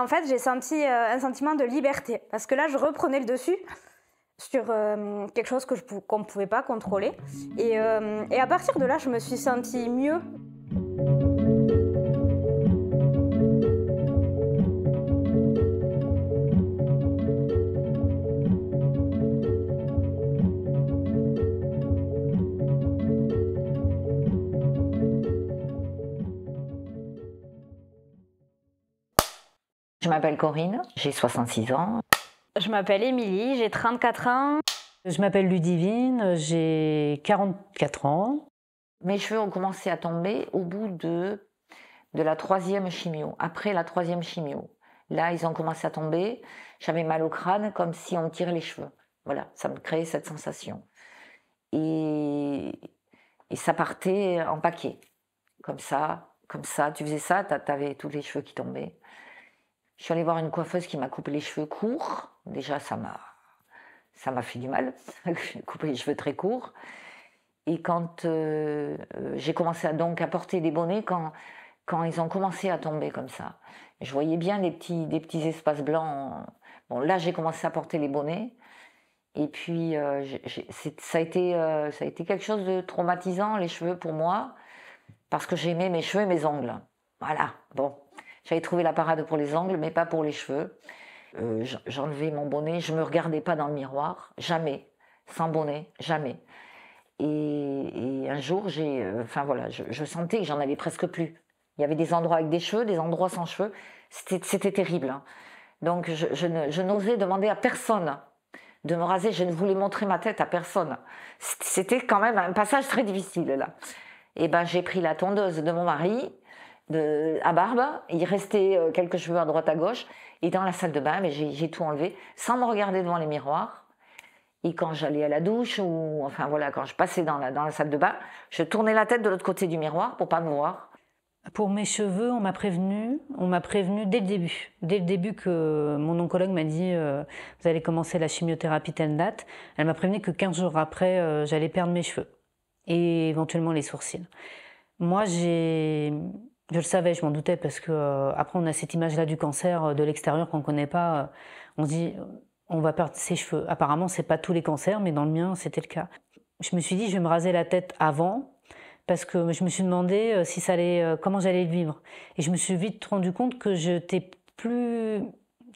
en fait, j'ai senti euh, un sentiment de liberté. Parce que là, je reprenais le dessus sur euh, quelque chose qu'on ne pouvait pas contrôler. Et, euh, et à partir de là, je me suis sentie mieux Je m'appelle Corinne, j'ai 66 ans. Je m'appelle Émilie, j'ai 34 ans. Je m'appelle Ludivine, j'ai 44 ans. Mes cheveux ont commencé à tomber au bout de, de la troisième chimio, après la troisième chimio. Là, ils ont commencé à tomber. J'avais mal au crâne, comme si on me tirait les cheveux. Voilà, ça me créait cette sensation. Et, et ça partait en paquet. Comme ça, comme ça. Tu faisais ça, tu avais tous les cheveux qui tombaient. Je suis allée voir une coiffeuse qui m'a coupé les cheveux courts. Déjà, ça m'a, ça m'a fait du mal. couper coupé les cheveux très courts. Et quand euh, euh, j'ai commencé à, donc à porter des bonnets, quand, quand ils ont commencé à tomber comme ça, je voyais bien des petits, des petits espaces blancs. Bon, là, j'ai commencé à porter les bonnets. Et puis, euh, ça, a été, ça a été quelque chose de traumatisant, les cheveux pour moi, parce que j'aimais mes cheveux et mes ongles. Voilà, bon, j'avais trouvé la parade pour les ongles, mais pas pour les cheveux. Euh, j'enlevais mon bonnet, je me regardais pas dans le miroir, jamais, sans bonnet, jamais. Et, un jour, j'ai, euh, enfin voilà, je, sentais que j'en avais presque plus. Il y avait des endroits avec des cheveux, des endroits sans cheveux. C'était terrible. Hein. Donc je, je n'osais demander à personne de me raser. Je ne voulais montrer ma tête à personne. C'était quand même un passage très difficile là. Et eh ben j'ai pris la tondeuse de mon mari à barbe, il restait euh, quelques cheveux à droite à gauche, et dans la salle de bain, mais j'ai tout enlevé, sans me regarder devant les miroirs. Et quand j'allais à la douche, ou enfin voilà, quand je passais dans la, dans la salle de bain, je tournais la tête de l'autre côté du miroir pour pas me voir. Pour mes cheveux, on m'a prévenu, on m'a prévenu dès le début, dès le début que mon oncologue m'a dit euh, vous allez commencer la chimiothérapie telle date. Elle m'a prévenu que 15 jours après, euh, j'allais perdre mes cheveux et éventuellement les sourcils. Moi, j'ai je le savais, je m'en doutais parce que euh, après on a cette image-là du cancer euh, de l'extérieur qu'on ne connaît pas. Euh, on se dit on va perdre ses cheveux. Apparemment ce n'est pas tous les cancers, mais dans le mien c'était le cas. Je me suis dit je vais me raser la tête avant parce que je me suis demandé si ça allait, comment j'allais le vivre. Et je me suis vite rendu compte que j'étais plus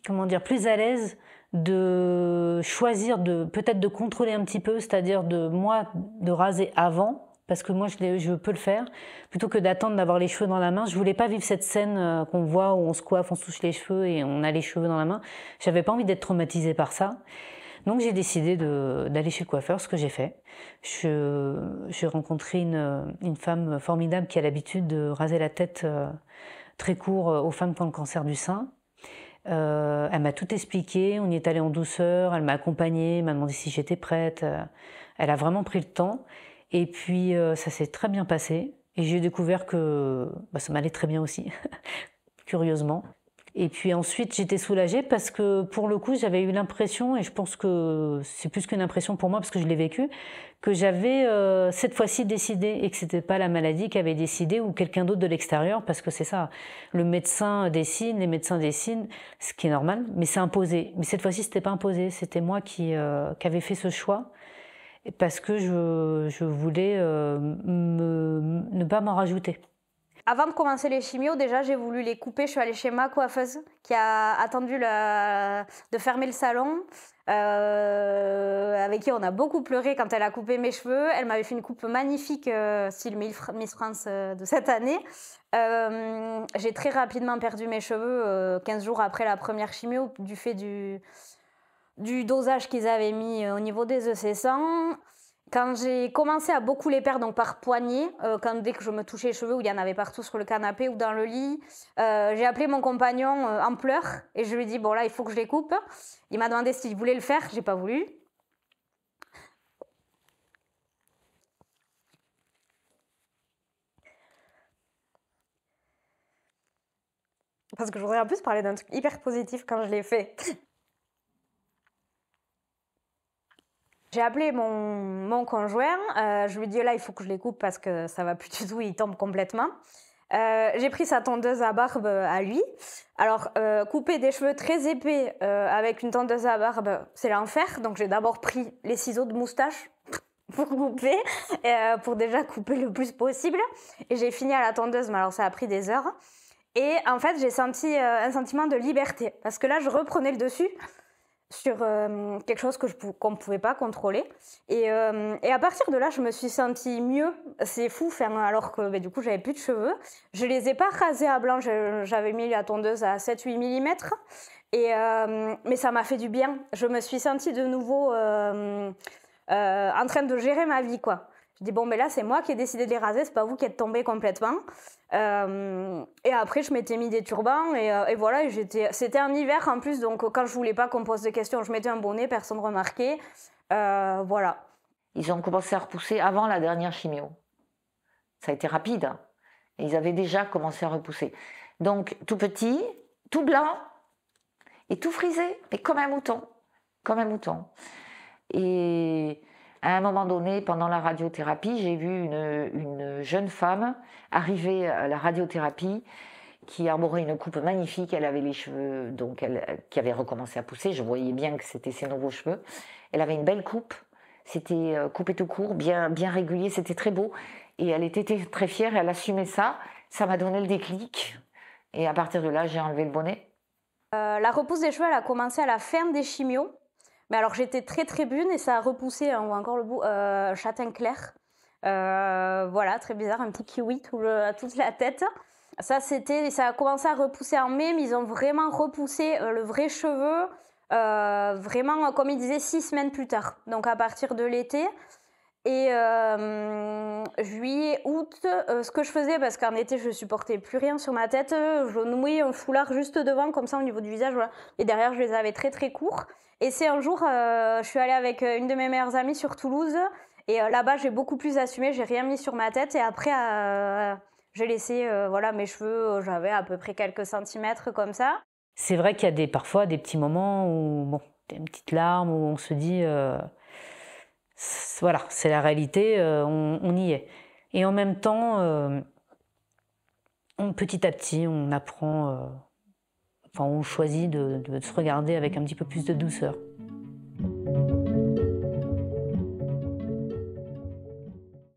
comment dire plus à l'aise de choisir de peut-être de contrôler un petit peu, c'est-à-dire de moi de raser avant parce que moi je, je peux le faire, plutôt que d'attendre d'avoir les cheveux dans la main. Je voulais pas vivre cette scène euh, qu'on voit où on se coiffe, on se touche les cheveux et on a les cheveux dans la main. J'avais pas envie d'être traumatisée par ça. Donc j'ai décidé d'aller chez le coiffeur, ce que j'ai fait. J'ai rencontré une, une, femme formidable qui a l'habitude de raser la tête euh, très court euh, aux femmes qui ont le cancer du sein. elle m'a tout expliqué, on y est allé en douceur, elle m'a accompagnée, m'a demandé si j'étais prête. Elle a vraiment pris le temps. Et puis euh, ça s'est très bien passé. Et j'ai découvert que bah, ça m'allait très bien aussi, curieusement. Et puis ensuite, j'étais soulagée parce que pour le coup, j'avais eu l'impression, et je pense que c'est plus qu'une impression pour moi parce que je l'ai vécu, que j'avais euh, cette fois-ci décidé et que ce n'était pas la maladie qui avait décidé ou quelqu'un d'autre de l'extérieur parce que c'est ça. Le médecin dessine, les médecins dessinent, ce qui est normal, mais c'est imposé. Mais cette fois-ci, n'était pas imposé, c'était moi qui, euh, avais qui avait fait ce choix parce que je, voulais euh, ne pas m'en rajouter. Avant de commencer les chimios, déjà, j'ai voulu les couper. Je suis allée chez ma coiffeuse qui a attendu de fermer le salon, euh, avec qui on a beaucoup pleuré quand elle a coupé mes cheveux. Elle m'avait fait une coupe magnifique, euh, style Miss France de cette année. j'ai très rapidement perdu mes cheveux 15 jours après la première chimio du fait du, du dosage qu'ils avaient mis euh, au niveau des EC100. Quand j'ai commencé à beaucoup les perdre, donc par poignée, euh, quand dès que je me touchais les cheveux, où il y en avait partout sur le canapé ou dans le lit, euh, j'ai appelé mon compagnon en pleurs et je lui ai dit Bon, là, il faut que je les coupe. Il m'a demandé s'il voulait le faire, j'ai pas voulu. Parce que je voudrais en plus parler d'un truc hyper positif quand je l'ai fait. J'ai appelé mon, conjoint, euh, je lui ai dit là il faut que je les coupe parce que ça va plus du tout, il tombe complètement. Euh, j'ai pris sa tondeuse à barbe euh, à lui. Alors couper des cheveux très épais avec une tondeuse à barbe, c'est l'enfer. Donc j'ai d'abord pris les ciseaux de moustache pour couper, pour déjà couper le plus possible. Et j'ai fini à la tondeuse, mais alors ça a pris des heures. Et en fait j'ai senti un sentiment de liberté parce que là je reprenais le dessus sur euh, quelque chose que qu'on ne pouvait pas contrôler. Euh, et, à partir de là, je me suis sentie mieux. C'est fou, alors que bah, du coup, j'avais plus de cheveux. Je les ai pas rasés à blanc, j'avais mis la tondeuse à 7-8 mm. Et, euh, mais ça m'a fait du bien. Je me suis sentie de nouveau en train de gérer ma vie, quoi. Je dis, bon, mais là, c'est moi qui ai décidé de les raser, c'est pas vous qui êtes tombé complètement. Euh, et après, je m'étais mis des turbans euh, et, voilà, j'étais, c'était un hiver en plus, donc quand je voulais pas qu'on pose des questions, je mettais un bonnet, personne ne remarquait. Euh, voilà. Ils ont commencé à repousser avant la dernière chimio. Ça a été rapide. Et hein. ils avaient déjà commencé à repousser. Donc, tout petit, tout blanc et tout frisé, mais comme un mouton. Comme un mouton. Et à un moment donné, pendant la radiothérapie, j'ai vu une, jeune femme arriver à la radiothérapie qui arborait une coupe magnifique. Elle avait les cheveux donc qui avaient recommencé à pousser. Je voyais bien que c'était ses nouveaux cheveux. Elle avait une belle coupe. C'était euh, coupé tout court, bien, bien régulier. C'était très beau. Et elle était très fière. Elle assumait ça. Ça m'a donné le déclic. Et à partir de là, j'ai enlevé le bonnet. Euh, la repousse des cheveux, elle a commencé à la ferme des chimios. Mais alors j'étais très très bune et ça a repoussé, hein, encore le bout, euh, châtain clair. Euh, voilà, très bizarre, un petit kiwi tout à toute la tête. Ça, c'était, ça a commencé à repousser en mai, mais ils ont vraiment repoussé euh, le vrai cheveu, vraiment, comme ils disaient, six semaines plus tard. Donc à partir de l'été. Et euh, juillet, août, euh, ce que je faisais, parce qu'en été, je supportais plus rien sur ma tête, euh, je nouais un foulard juste devant, comme ça, au niveau du visage. Et derrière, je les avais très, très courts. Et c'est un jour, je suis allée avec une de mes meilleures amies sur Toulouse. Et là-bas, j'ai beaucoup plus assumé, j'ai rien mis sur ma tête. Et après, j'ai laissé voilà, mes cheveux, j'avais à peu près quelques centimètres comme ça. C'est vrai qu'il y a des, parfois des petits moments où, bon, des petites larmes, où on se dit voilà, c'est la réalité, euh, on, y est. Et en même temps, euh, petit à petit, on apprend, euh, enfin, on choisit de se regarder avec un petit peu plus de douceur.